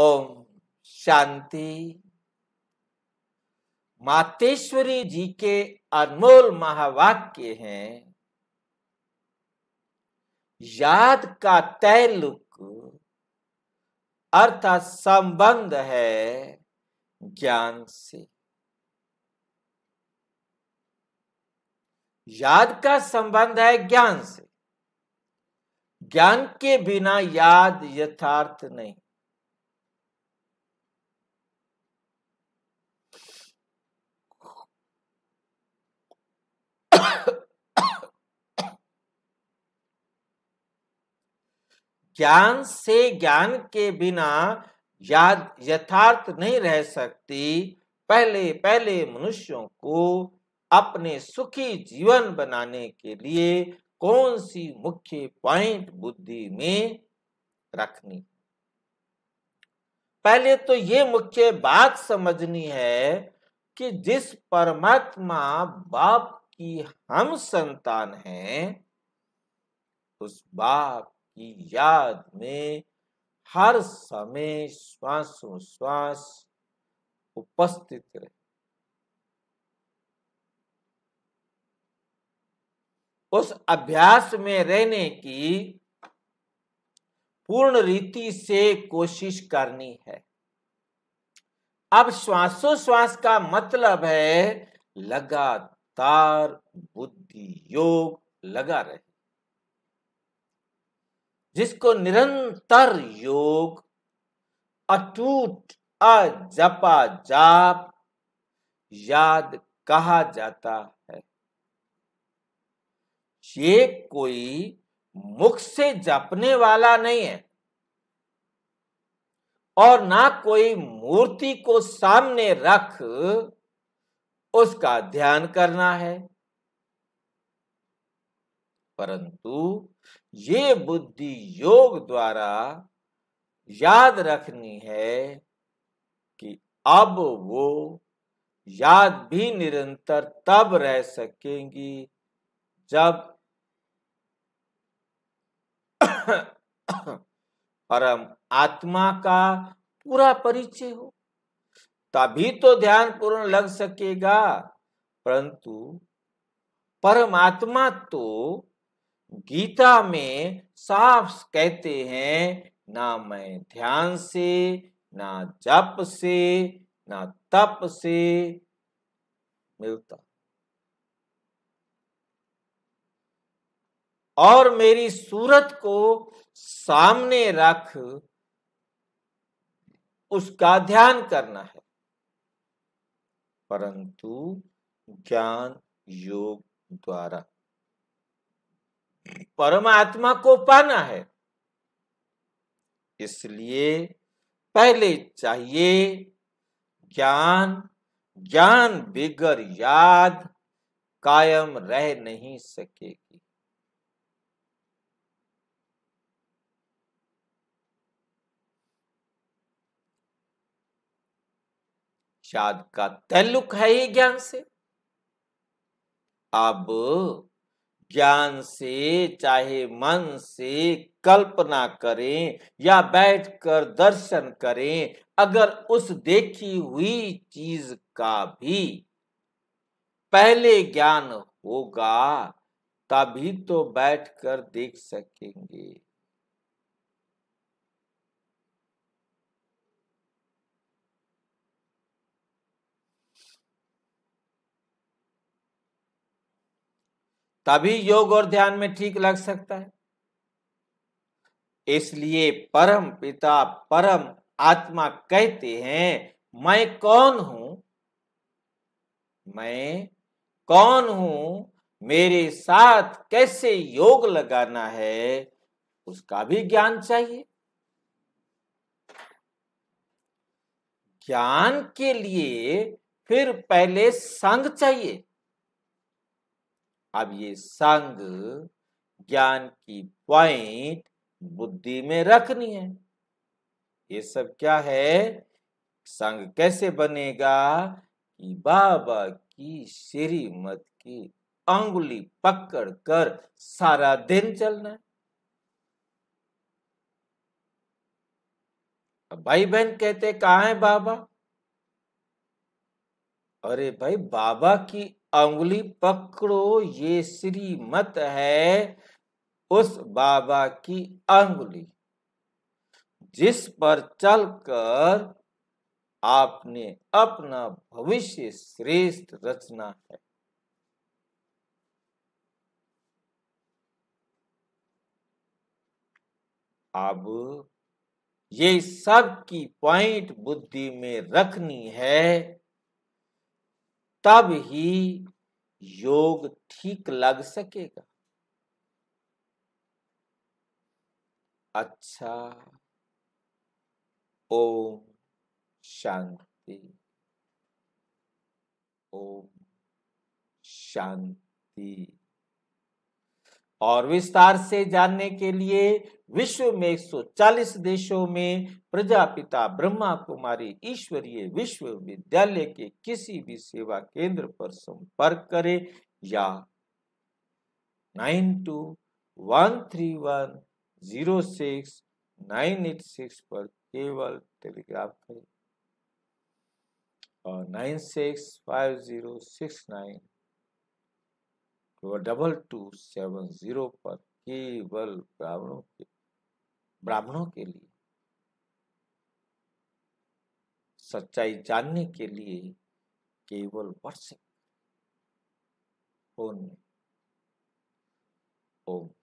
ओम शांति मातेश्वरी जी के अनमोल महावाक्य हैं याद का तैलुक अर्थात संबंध है ज्ञान से याद का संबंध है ज्ञान से ज्ञान के बिना याद यथार्थ नहीं ज्ञान से ज्ञान के बिना याद यथार्थ नहीं रह सकती पहले पहले मनुष्यों को अपने सुखी जीवन बनाने के लिए कौन सी मुख्य पॉइंट बुद्धि में रखनी पहले तो ये मुख्य बात समझनी है कि जिस परमात्मा बाप की हम संतान हैं उस बाप की याद में हर समय श्वासों श्वास उपस्थित रहे उस अभ्यास में रहने की पूर्ण रीति से कोशिश करनी है अब श्वासोश्वास का मतलब है लगातार तार बुद्धि योग लगा रहे जिसको निरंतर योग अटूट अजपा जाप याद कहा जाता है ये कोई मुख से जपने वाला नहीं है और ना कोई मूर्ति को सामने रख उसका ध्यान करना है परंतु ये बुद्धि योग द्वारा याद रखनी है कि अब वो याद भी निरंतर तब रह सकेंगी जब परम आत्मा का पूरा परिचय हो तभी तो ध्यान पूर्ण लग सकेगा परंतु परमात्मा तो गीता में साफ कहते हैं ना मैं ध्यान से ना जप से ना तप से मिलता और मेरी सूरत को सामने रख उसका ध्यान करना है परंतु ज्ञान योग द्वारा परमात्मा को पाना है इसलिए पहले चाहिए ज्ञान ज्ञान बिगर याद कायम रह नहीं सकेगी शाद का तल्लुक है ही ज्ञान से अब ज्ञान से चाहे मन से कल्पना करें या बैठकर दर्शन करें अगर उस देखी हुई चीज का भी पहले ज्ञान होगा तभी तो बैठकर देख सकेंगे तभी योग और ध्यान में ठीक लग सकता है इसलिए परम पिता परम आत्मा कहते हैं मैं कौन हूं मैं कौन हूं मेरे साथ कैसे योग लगाना है उसका भी ज्ञान चाहिए ज्ञान के लिए फिर पहले संग चाहिए अब ये संग ज्ञान की पॉइंट बुद्धि में रखनी है ये सब क्या है संग कैसे बनेगा कि बाबा की श्रीमत की अंगुली पकड़ कर सारा दिन चलना है अब भाई बहन कहते कहा है बाबा अरे भाई बाबा की अंगुली पकड़ो ये श्रीमत है उस बाबा की अंगुली जिस पर चलकर आपने अपना भविष्य श्रेष्ठ रचना है अब ये सब की पॉइंट बुद्धि में रखनी है तब ही योग ठीक लग सकेगा अच्छा ओम शांति ओम शांति और विस्तार से जानने के लिए विश्व में 140 देशों में प्रजापिता ब्रह्मा कुमारी ईश्वरीय विश्वविद्यालय के किसी भी सेवा केंद्र पर संपर्क करें या nine two one three one zero six nine eight six पर केवल टेलीग्राफ करें और nine six five zero six nine double two seven zero पर केवल ब्राह्मणों के ब्राह्मणों के लिए सच्चाई जानने के लिए केवल वर्ष फोन में ओम